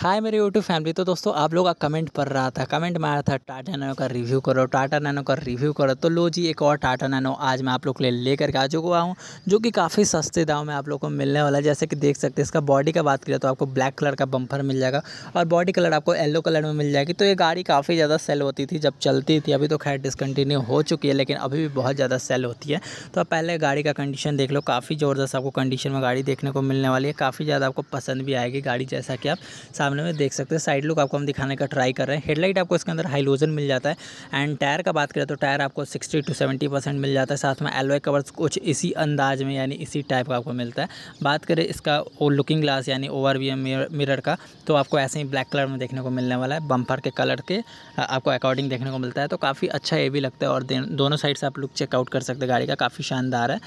हाय मेरे YouTube family तो दोस्तों आप लोग का कमेंट पढ़ रहा था कमेंट में आया था टाटा नैनो का रिव्यू करो टाटा नैनो का रिव्यू करो तो लो जी एक और टाटा नैनो आज मैं आप लोग के लिए लेकर के आ चुका हूँ जो कि काफ़ी सस्ते दाम में आप लोग को मिलने वाला है जैसे कि देख सकते हैं इसका बॉडी का बात करें तो आपको ब्लैक कलर का बम्पर मिल जाएगा और बॉडी कलर आपको येलो कलर में मिल जाएगी तो ये गाड़ी काफ़ी ज़्यादा सेल होती थी जब चलती थी अभी तो खैर डिसकन्टिन्यू हो चुकी है लेकिन अभी भी बहुत ज़्यादा सेल होती है तो आप पहले गाड़ी का कंडीशन देख लो काफ़ी ज़बरदस्त आपको कंडीशन में गाड़ी देखने को मिलने वाली है काफ़ी ज़्यादा आपको पसंद भी आएगी गाड़ी जैसा कि आप सामने में देख सकते हैं साइड लुक आपको हम दिखाने का ट्राई कर रहे हैं हेडलाइट आपको इसके अंदर हाइलोजन मिल जाता है एंड टायर का बात करें तो टायर आपको सिक्सटी टू सेवेंटी परसेंट मिल जाता है साथ में एलोए कवर्स कुछ इसी अंदाज में यानी इसी टाइप का आपको मिलता है बात करें इसका लुकिंग ग्लास यानी ओवर वी मिरर का तो आपको ऐसे ही ब्लैक कलर में देखने को मिलने वाला है बम्पर के कलर के आपको अकॉर्डिंग देखने को मिलता है तो काफ़ी अच्छा ये भी लगता है और दोनों साइड से आप लुक चेकआउट कर सकते हैं गाड़ी का काफ़ी शानदार है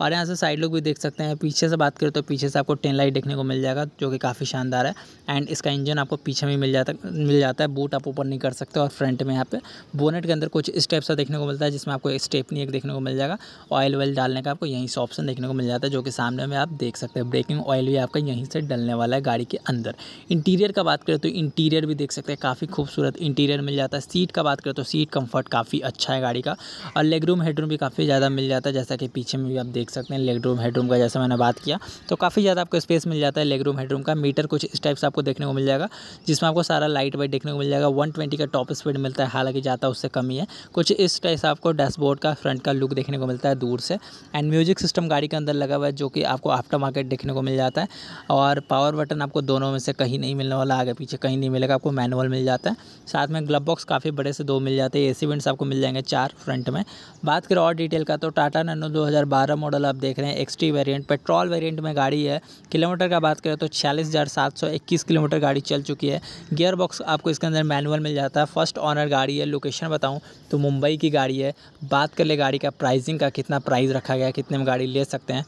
और यहाँ से साइड लुक भी देख सकते हैं पीछे से बात करें तो पीछे से आपको टेन लाइट देखने को मिल जाएगा जो कि काफ़ी शानदार है एंड इसका इंजन आपको पीछे में मिल जाता मिल जाता है बूट आप ऊपर नहीं कर सकते और फ्रंट में यहाँ पे बोनेट के अंदर कुछ स्टेप सा देखने को मिलता है जिसमें आपको स्टेप नहीं एक देखने को मिल जाएगा ऑयल वेल डालने का आपको यहीं से ऑप्शन देखने को मिल जाता है जो कि सामने में आप देख सकते हैं ब्रेकिंग ऑयल भी आपका यहीं से डलने वाला है गाड़ी के अंदर इंटीरियर का बात करें तो इंटीरियर भी देख सकते हैं काफ़ी खूबसूरत इंटीरियर मिल जाता है सीट का बात करें तो सीट कम्फर्ट काफ़ी अच्छा है गाड़ी का और लेगरूम हेडरूम भी काफ़ी ज़्यादा मिल जाता है जैसा कि पीछे में भी आप देख देख सकते हैं लेग रूम हेडरूम का जैसा मैंने बात किया तो काफ़ी ज़्यादा आपको स्पेस मिल जाता है लेग रूम हेडरूम का मीटर कुछ इस टाइप से आपको देखने को मिल जाएगा जिसमें आपको सारा लाइट वाइट देखने को मिल जाएगा वन का टॉप स्पीड मिलता है हालांकि जाता उससे कम है कुछ इस टाइप से आपको डैशबोर्ड का फ्रंट का लुक देखने को मिलता है दूर से एंड म्यूजिक सिस्टम गाड़ी के अंदर लगा हुआ है जो कि आपको आफ्टर मार्केट देखने को मिल जाता है और पावर बटन आपको दोनों में से कहीं नहीं मिलने वाला आगे पीछे कहीं नहीं मिलेगा आपको मैनुअल मिल जाता है साथ में ग्लब बॉक्स काफ़ी बड़े से दो मिल जाते हैं ए सी आपको मिल जाएंगे चार फ्रंट में बात करें और डिटेल का तो टाटा नैनो दो मॉडल मॉडल आप देख रहे हैं एक्सटी वेरिएंट पेट्रोल वेरिएंट में गाड़ी है किलोमीटर का बात करें तो छियालीस किलोमीटर गाड़ी चल चुकी है गियर बॉक्स आपको इसके अंदर मैनुअल मिल जाता है फर्स्ट ऑनर गाड़ी है लोकेशन बताऊँ तो मुंबई की गाड़ी है बात कर ले गाड़ी का प्राइसिंग का कितना प्राइस रखा गया कितने में गाड़ी ले सकते हैं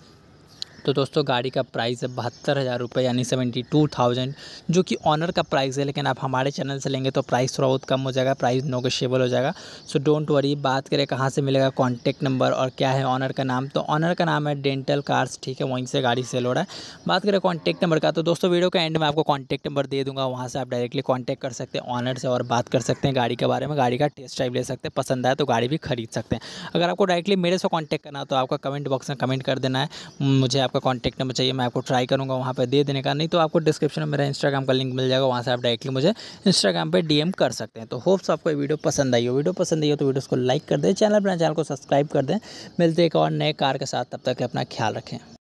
तो दोस्तों गाड़ी का प्राइस है बहत्तर हज़ार रुपये यानी सेवेंटी टू थाउजेंड जो कि ऑनर का प्राइस है लेकिन आप हमारे चैनल से लेंगे तो प्राइस थोड़ा बहुत कम हो जाएगा प्राइस नोगोशियबल हो जाएगा सो डोंट वरी बात करें कहाँ से मिलेगा कॉन्टैक्ट नंबर और क्या है ऑनर का नाम तो ऑनर का नाम है डेंटल कार्स ठीक है वहीं से गाड़ी सेल हो रहा है बात करें कॉन्टैक्ट नंबर का तो दोस्तों वीडियो के एंड में आपको कॉन्टैक्ट नंबर दे दूँगा वहाँ से आप डायरेक्टली कॉन्टैक्ट कर सकते हैं ऑनर से और बात कर सकते हैं गाड़ी के बारे में गाड़ी का टेस्ट ड्राइव ले सकते हैं पसंद आए तो गाड़ी भी खरीद सकते हैं अगर आपको डायरेक्टली मेरे से कॉन्टैक्ट करना तो आपका कमेंट बॉक्स में कमेंट कर देना है मुझे आपका कॉन्टैक्ट नंबर चाहिए मैं आपको ट्राई करूँगा वहाँ पर दे देने का नहीं तो आपको डिस्क्रिप्शन में मेरा इंस्टाग्राम का लिंक मिल जाएगा वहाँ से आप डायरेक्टली मुझे इंस्टाग्राम पर डी कर सकते हैं तो होप्स आपको वीडियो पसंद आई हो वीडियो पसंद आई हो तो वीडियो को लाइक कर दें चैनल अपना चैनल को सब्सक्राइब कर दें मिलते एक और नए कार के साथ तब तक अपना ख्याल रखें